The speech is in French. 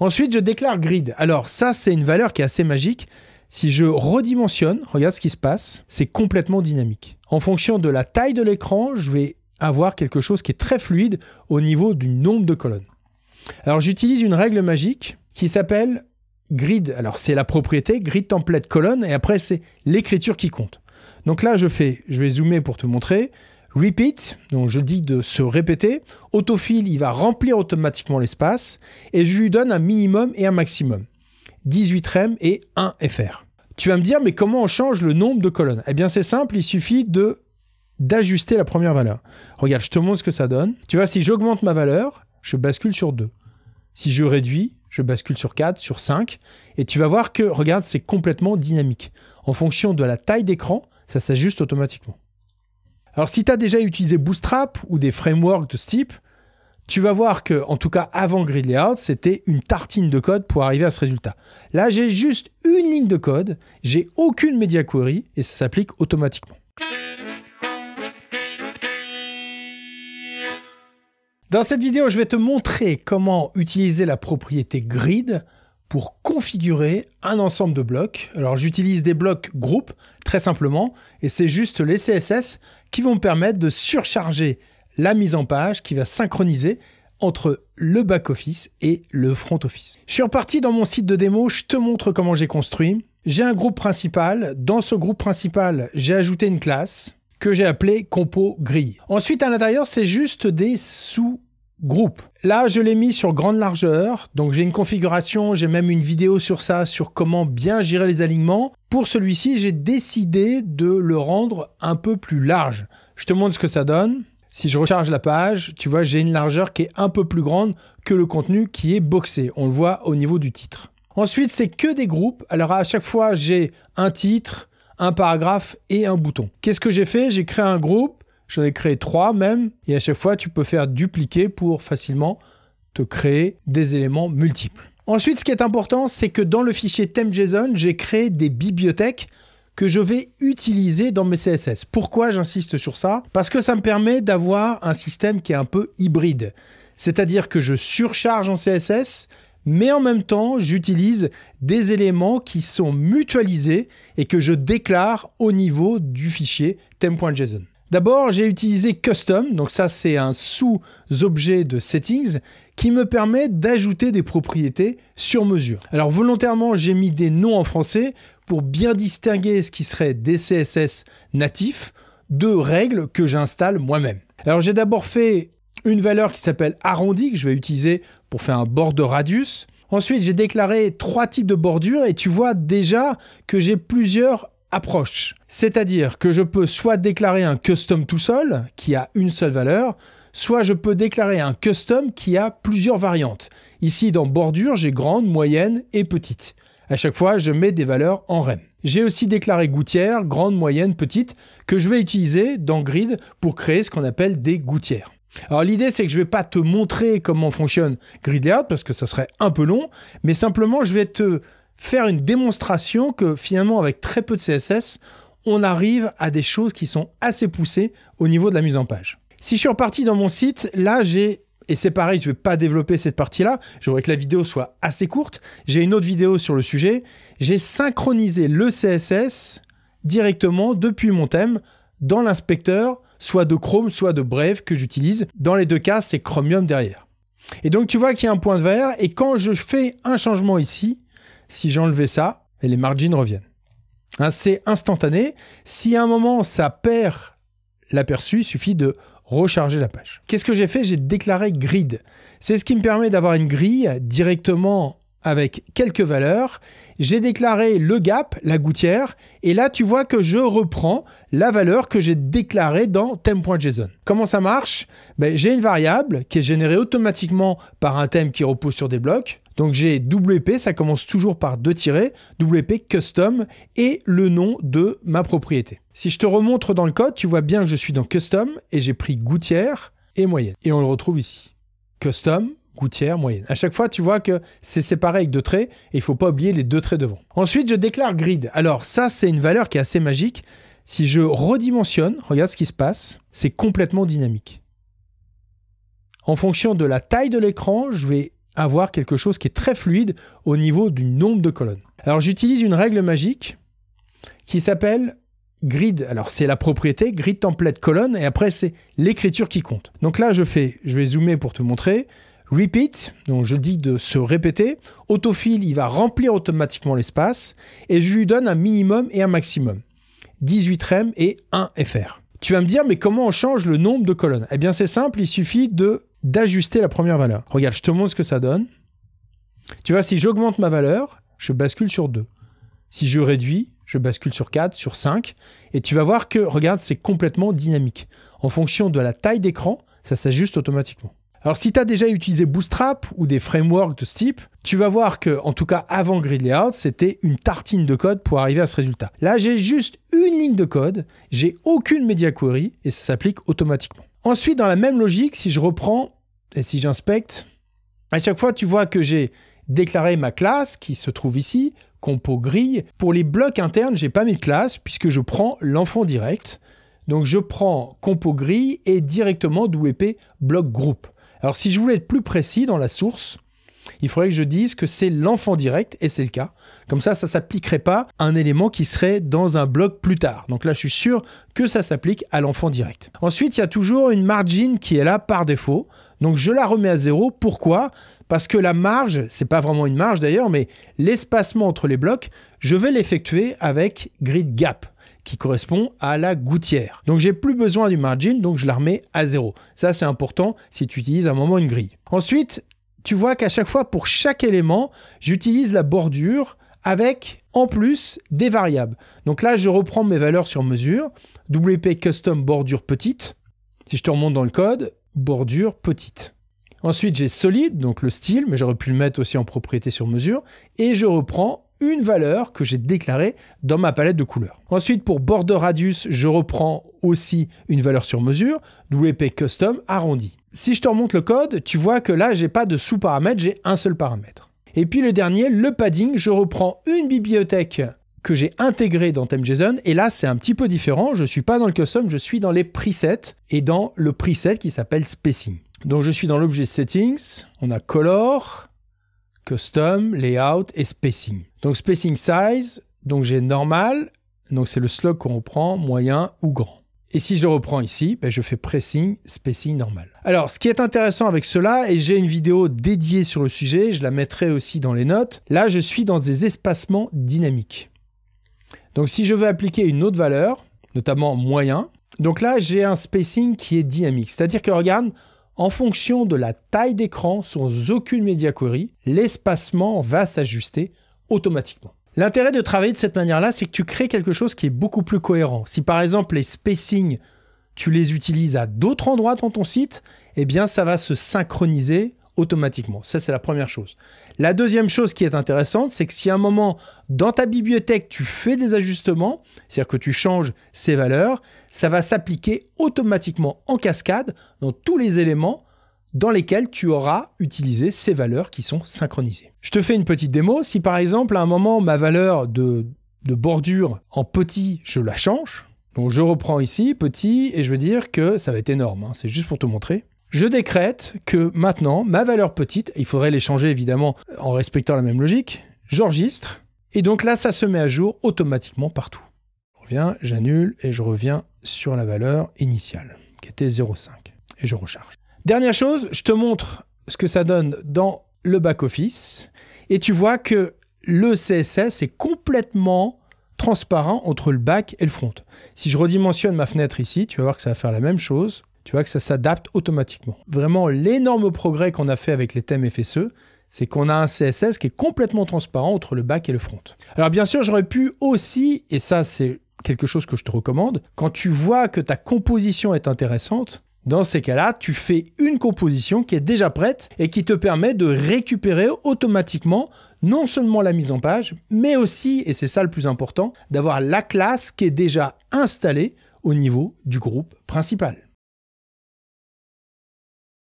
Ensuite, je déclare grid. Alors ça, c'est une valeur qui est assez magique. Si je redimensionne, regarde ce qui se passe, c'est complètement dynamique. En fonction de la taille de l'écran, je vais avoir quelque chose qui est très fluide au niveau du nombre de colonnes. Alors j'utilise une règle magique qui s'appelle grid. Alors c'est la propriété grid template colonne et après c'est l'écriture qui compte. Donc là je fais, je vais zoomer pour te montrer. Repeat, donc je dis de se répéter. Autofill, il va remplir automatiquement l'espace. Et je lui donne un minimum et un maximum. 18 rem et 1 fr. Tu vas me dire, mais comment on change le nombre de colonnes Eh bien, c'est simple, il suffit de d'ajuster la première valeur. Regarde, je te montre ce que ça donne. Tu vois, si j'augmente ma valeur, je bascule sur 2. Si je réduis, je bascule sur 4, sur 5. Et tu vas voir que, regarde, c'est complètement dynamique. En fonction de la taille d'écran, ça s'ajuste automatiquement. Alors si tu as déjà utilisé Bootstrap ou des frameworks de ce type, tu vas voir que, en tout cas avant Grid Layout, c'était une tartine de code pour arriver à ce résultat. Là, j'ai juste une ligne de code, j'ai aucune media query et ça s'applique automatiquement. Dans cette vidéo, je vais te montrer comment utiliser la propriété grid pour configurer un ensemble de blocs. Alors j'utilise des blocs groupes très simplement et c'est juste les CSS qui vont me permettre de surcharger la mise en page qui va synchroniser entre le back-office et le front-office. Je suis reparti dans mon site de démo, je te montre comment j'ai construit. J'ai un groupe principal, dans ce groupe principal j'ai ajouté une classe que j'ai appelée compo grille. Ensuite à l'intérieur c'est juste des sous groupe. Là, je l'ai mis sur grande largeur, donc j'ai une configuration, j'ai même une vidéo sur ça, sur comment bien gérer les alignements. Pour celui-ci, j'ai décidé de le rendre un peu plus large. Je te montre ce que ça donne. Si je recharge la page, tu vois, j'ai une largeur qui est un peu plus grande que le contenu qui est boxé. On le voit au niveau du titre. Ensuite, c'est que des groupes. Alors à chaque fois, j'ai un titre, un paragraphe et un bouton. Qu'est-ce que j'ai fait J'ai créé un groupe J'en ai créé trois même, et à chaque fois, tu peux faire dupliquer pour facilement te créer des éléments multiples. Ensuite, ce qui est important, c'est que dans le fichier theme.json, j'ai créé des bibliothèques que je vais utiliser dans mes CSS. Pourquoi j'insiste sur ça Parce que ça me permet d'avoir un système qui est un peu hybride. C'est-à-dire que je surcharge en CSS, mais en même temps, j'utilise des éléments qui sont mutualisés et que je déclare au niveau du fichier theme.json. D'abord, j'ai utilisé Custom, donc ça c'est un sous-objet de Settings qui me permet d'ajouter des propriétés sur mesure. Alors volontairement, j'ai mis des noms en français pour bien distinguer ce qui serait des CSS natifs de règles que j'installe moi-même. Alors j'ai d'abord fait une valeur qui s'appelle arrondi que je vais utiliser pour faire un bord de radius. Ensuite, j'ai déclaré trois types de bordures et tu vois déjà que j'ai plusieurs approche. C'est-à-dire que je peux soit déclarer un custom tout seul, qui a une seule valeur, soit je peux déclarer un custom qui a plusieurs variantes. Ici, dans bordure, j'ai grande, moyenne et petite. À chaque fois, je mets des valeurs en REM. J'ai aussi déclaré gouttière, grande, moyenne, petite, que je vais utiliser dans Grid pour créer ce qu'on appelle des gouttières. Alors l'idée c'est que je ne vais pas te montrer comment fonctionne Grid Layout parce que ça serait un peu long, mais simplement je vais te faire une démonstration que finalement, avec très peu de CSS, on arrive à des choses qui sont assez poussées au niveau de la mise en page. Si je suis reparti dans mon site, là j'ai et c'est pareil, je ne vais pas développer cette partie-là. Je voudrais que la vidéo soit assez courte. J'ai une autre vidéo sur le sujet. J'ai synchronisé le CSS directement depuis mon thème dans l'inspecteur, soit de Chrome, soit de Brave que j'utilise. Dans les deux cas, c'est Chromium derrière. Et donc tu vois qu'il y a un point de verre Et quand je fais un changement ici, si j'enlevais ça, les margins reviennent. Hein, c'est instantané. Si à un moment ça perd l'aperçu, il suffit de recharger la page. Qu'est-ce que j'ai fait J'ai déclaré grid. C'est ce qui me permet d'avoir une grille directement avec quelques valeurs. J'ai déclaré le gap, la gouttière, et là tu vois que je reprends la valeur que j'ai déclarée dans theme.json. Comment ça marche ben, J'ai une variable qui est générée automatiquement par un thème qui repose sur des blocs. Donc j'ai WP, ça commence toujours par deux tirets, WP Custom et le nom de ma propriété. Si je te remontre dans le code, tu vois bien que je suis dans Custom et j'ai pris gouttière et moyenne. Et on le retrouve ici. Custom, gouttière, moyenne. À chaque fois, tu vois que c'est séparé avec deux traits et il faut pas oublier les deux traits devant. Ensuite, je déclare grid. Alors ça, c'est une valeur qui est assez magique. Si je redimensionne, regarde ce qui se passe, c'est complètement dynamique. En fonction de la taille de l'écran, je vais avoir quelque chose qui est très fluide au niveau du nombre de colonnes. Alors j'utilise une règle magique qui s'appelle grid. Alors c'est la propriété grid template colonne et après c'est l'écriture qui compte. Donc là je fais, je vais zoomer pour te montrer. Repeat, donc je dis de se répéter. Autofill, il va remplir automatiquement l'espace et je lui donne un minimum et un maximum. 18 rem et 1 fr. Tu vas me dire, mais comment on change le nombre de colonnes Eh bien, c'est simple, il suffit de d'ajuster la première valeur. Regarde, je te montre ce que ça donne. Tu vois, si j'augmente ma valeur, je bascule sur 2. Si je réduis, je bascule sur 4, sur 5. Et tu vas voir que, regarde, c'est complètement dynamique. En fonction de la taille d'écran, ça s'ajuste automatiquement. Alors si tu as déjà utilisé Bootstrap ou des frameworks de ce type, tu vas voir que, en tout cas avant Grid Layout, c'était une tartine de code pour arriver à ce résultat. Là, j'ai juste une ligne de code, j'ai aucune media query et ça s'applique automatiquement. Ensuite, dans la même logique, si je reprends et si j'inspecte, à chaque fois, tu vois que j'ai déclaré ma classe qui se trouve ici, compo grille. Pour les blocs internes, j'ai pas mis de classe puisque je prends l'enfant direct. Donc je prends compo grille et directement WP bloc groupe. Alors si je voulais être plus précis dans la source, il faudrait que je dise que c'est l'enfant direct, et c'est le cas. Comme ça, ça ne s'appliquerait pas à un élément qui serait dans un bloc plus tard. Donc là, je suis sûr que ça s'applique à l'enfant direct. Ensuite, il y a toujours une margin qui est là par défaut. Donc je la remets à zéro. Pourquoi Parce que la marge, c'est pas vraiment une marge d'ailleurs, mais l'espacement entre les blocs, je vais l'effectuer avec grid gap qui correspond à la gouttière. Donc j'ai plus besoin du margin, donc je la remets à zéro. Ça c'est important si tu utilises à un moment une grille. Ensuite, tu vois qu'à chaque fois, pour chaque élément, j'utilise la bordure avec en plus des variables. Donc là, je reprends mes valeurs sur mesure. WP custom bordure petite. Si je te remonte dans le code, bordure petite. Ensuite, j'ai solide, donc le style, mais j'aurais pu le mettre aussi en propriété sur mesure. Et je reprends une valeur que j'ai déclarée dans ma palette de couleurs. Ensuite, pour border radius, je reprends aussi une valeur sur mesure, WP custom arrondi. Si je te remonte le code, tu vois que là, j'ai pas de sous-paramètre, j'ai un seul paramètre. Et puis le dernier, le padding, je reprends une bibliothèque que j'ai intégrée dans theme-json, Et là, c'est un petit peu différent. Je ne suis pas dans le custom, je suis dans les presets et dans le preset qui s'appelle spacing. Donc je suis dans l'objet settings, on a color, custom, layout et spacing. Donc spacing size, donc j'ai normal, donc c'est le slot qu'on reprend, moyen ou grand. Et si je reprends ici, ben, je fais pressing, spacing normal. Alors, ce qui est intéressant avec cela, et j'ai une vidéo dédiée sur le sujet, je la mettrai aussi dans les notes, là je suis dans des espacements dynamiques. Donc si je veux appliquer une autre valeur, notamment moyen, donc là j'ai un spacing qui est dynamique. C'est-à-dire que regarde, en fonction de la taille d'écran, sans aucune média query, l'espacement va s'ajuster automatiquement. L'intérêt de travailler de cette manière-là, c'est que tu crées quelque chose qui est beaucoup plus cohérent. Si par exemple les spacings, tu les utilises à d'autres endroits dans ton site, eh bien ça va se synchroniser automatiquement. Ça, c'est la première chose. La deuxième chose qui est intéressante, c'est que si à un moment, dans ta bibliothèque, tu fais des ajustements, c'est-à-dire que tu changes ces valeurs, ça va s'appliquer automatiquement en cascade dans tous les éléments dans lesquels tu auras utilisé ces valeurs qui sont synchronisées. Je te fais une petite démo. Si par exemple, à un moment, ma valeur de, bordure en petit, je la change. Donc je reprends ici, petit, et je veux dire que ça va être énorme. Hein. C'est juste pour te montrer. Je décrète que maintenant, ma valeur petite, il faudrait l'échanger évidemment en respectant la même logique, j'enregistre, et donc là, ça se met à jour automatiquement partout. Je reviens, j'annule, et je reviens sur la valeur initiale, qui était 0,5, et je recharge. Dernière chose, je te montre ce que ça donne dans le back-office, et tu vois que le CSS est complètement transparent entre le back et le front. Si je redimensionne ma fenêtre ici, tu vas voir que ça va faire la même chose. Tu vois que ça s'adapte automatiquement. Vraiment, l'énorme progrès qu'on a fait avec les thèmes FSE, c'est qu'on a un CSS qui est complètement transparent entre le back et le front. Alors bien sûr, j'aurais pu aussi, et ça c'est quelque chose que je te recommande, quand tu vois que ta composition est intéressante, dans ces cas-là, tu fais une composition qui est déjà prête et qui te permet de récupérer automatiquement non seulement la mise en page, mais aussi, et c'est ça le plus important, d'avoir la classe qui est déjà installée au niveau du groupe principal.